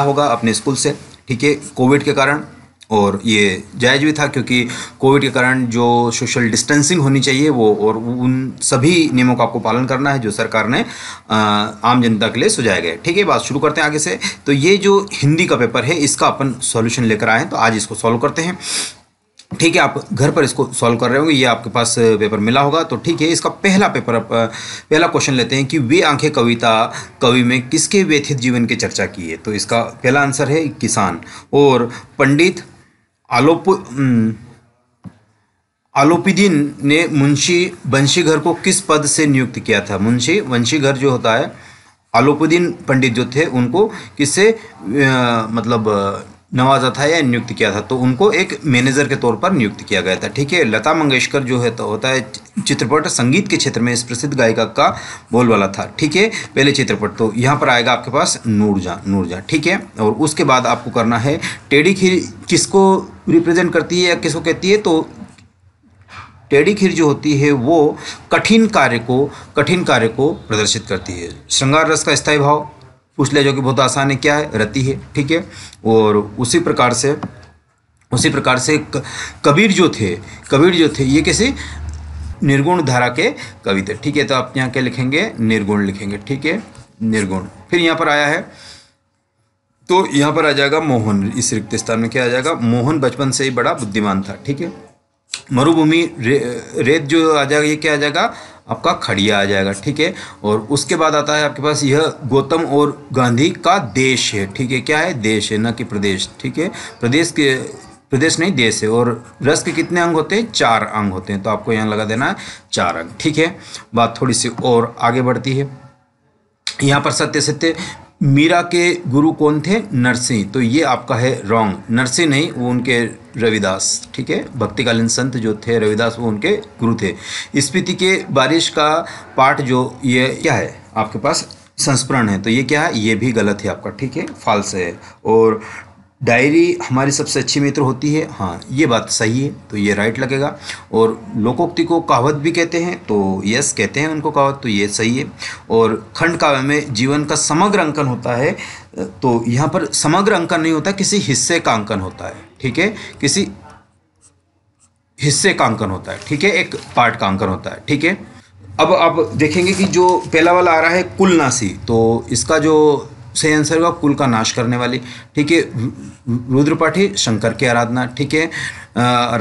होगा अपने स्कूल से ठीक है कोविड के कारण और ये जायज़ भी था क्योंकि कोविड के कारण जो सोशल डिस्टेंसिंग होनी चाहिए वो और उन सभी नियमों का आपको पालन करना है जो सरकार ने आम जनता के लिए सुझाए गए ठीक है बात शुरू करते हैं आगे से तो ये जो हिंदी का पेपर है इसका अपन सॉल्यूशन लेकर आए हैं तो आज इसको सॉल्व करते हैं ठीक है आप घर पर इसको सॉल्व कर रहे होंगे ये आपके पास पेपर मिला होगा तो ठीक है इसका पहला पेपर पहला क्वेश्चन लेते हैं कि वे आंखें कविता कवि में किसके व्यथित जीवन की चर्चा की है तो इसका पहला आंसर है किसान और पंडित आलोप आलोपीदीन ने मुंशी वंशीघर को किस पद से नियुक्त किया था मुंशी वंशीघर जो होता है आलोपुद्दीन पंडित जो थे उनको किससे मतलब नवाजा था या नियुक्त किया था तो उनको एक मैनेजर के तौर पर नियुक्त किया गया था ठीक है लता मंगेशकर जो है तो होता है चित्रपट संगीत के क्षेत्र में इस प्रसिद्ध गायिका का बोलवाला था ठीक है पहले चित्रपट तो यहाँ पर आएगा आपके पास नूरजा नूरजा ठीक है और उसके बाद आपको करना है टेडी खीर किसको रिप्रेजेंट करती है या किसको कहती है तो टेढ़ी खीर जो होती है वो कठिन कार्य को कठिन कार्य को प्रदर्शित करती है श्रृंगार रस का स्थायी भाव पूछ लिया जो कि बहुत आसान है क्या है रति है ठीक है और उसी प्रकार से उसी प्रकार से कबीर जो थे कबीर जो थे ये कैसे निर्गुण धारा के कवि थे ठीक है तो आप यहाँ क्या लिखेंगे निर्गुण लिखेंगे ठीक है निर्गुण फिर यहाँ पर आया है तो यहाँ पर आ जाएगा मोहन इस रिक्त स्थान में क्या आ जाएगा मोहन बचपन से ही बड़ा बुद्धिमान था ठीक है मरुभूमि रे, रेत जो आ जाएगा ये क्या आ जाएगा आपका खड़िया आ जाएगा ठीक है और उसके बाद आता है आपके पास यह गौतम और गांधी का देश है ठीक है क्या है देश है न कि प्रदेश ठीक है प्रदेश के प्रदेश नहीं देश है और रस के कितने अंग होते हैं चार अंग होते हैं तो आपको यहाँ लगा देना है चार अंग ठीक है बात थोड़ी सी और आगे बढ़ती है यहाँ पर सत्य सत्य मीरा के गुरु कौन थे नरसिंह तो ये आपका है रॉन्ग नरसिंह नहीं वो उनके रविदास ठीक है भक्तिकालीन संत जो थे रविदास वो उनके गुरु थे स्पीति के बारिश का पाठ जो ये क्या है आपके पास संस्मरण है तो ये क्या है ये भी गलत है आपका ठीक है फाल्स है और डायरी हमारी सबसे अच्छी मित्र होती है हाँ ये बात सही है तो ये राइट लगेगा और लोकोक्ति को कहावत भी कहते हैं तो यस कहते हैं उनको कहावत तो ये सही है और खंड काव्य में जीवन का समग्र अंकन होता है तो यहाँ पर समग्र अंकन नहीं होता किसी हिस्से का अंकन होता है ठीक है किसी हिस्से का अंकन होता है ठीक है एक पार्ट का अंकन होता है ठीक है अब आप देखेंगे कि जो पहला वाला आ रहा है कुलनासी तो इसका जो सही आंसर होगा कुल का नाश करने वाली ठीक है रुद्रपाठी शंकर की आराधना ठीक है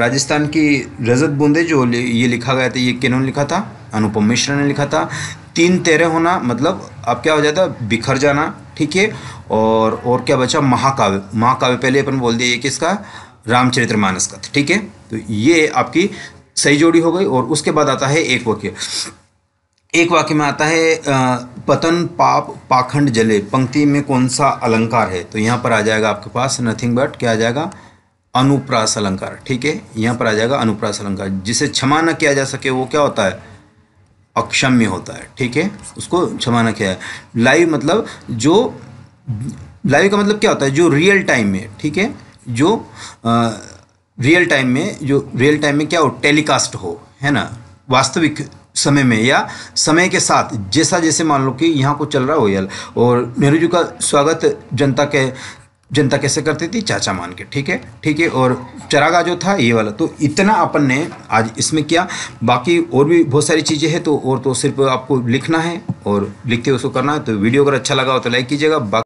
राजस्थान की रजत बूंदे जो ये लिखा गया था ये किन्होंने लिखा था अनुपम मिश्रा ने लिखा था तीन तेरे होना मतलब अब क्या हो जाता है बिखर जाना ठीक है और और क्या बचा महाकाव्य महाकाव्य पहले अपन बोल दिए किसका रामचरित्र मानस का ठीक है तो ये आपकी सही जोड़ी हो गई और उसके बाद आता है एक वाक्य एक वाक्य में आता है आ, पतन पाप पाखंड जले पंक्ति में कौन सा अलंकार है तो यहाँ पर आ जाएगा आपके पास नथिंग बट क्या आ जाएगा अनुप्रास अलंकार ठीक है यहाँ पर आ जाएगा अनुप्रास अलंकार जिसे क्षमा न किया जा सके वो क्या होता है अक्षम्य होता है ठीक है उसको क्षमा न किया लाइव मतलब जो लाइव का मतलब क्या होता है जो रियल टाइम में ठीक है जो आ, रियल टाइम में जो रियल टाइम में क्या हो टेलीकास्ट हो है ना वास्तविक समय में या समय के साथ जैसा जैसे मान लो कि यहाँ को चल रहा हो यल और नेहरू जी का स्वागत जनता के जनता कैसे करती थी चाचा मान के ठीक है ठीक है और चरागा जो था ये वाला तो इतना अपन ने आज इसमें किया बाकी और भी बहुत सारी चीज़ें हैं तो और तो सिर्फ आपको लिखना है और लिखते उसको करना है तो वीडियो अगर अच्छा लगा हो तो लाइक कीजिएगा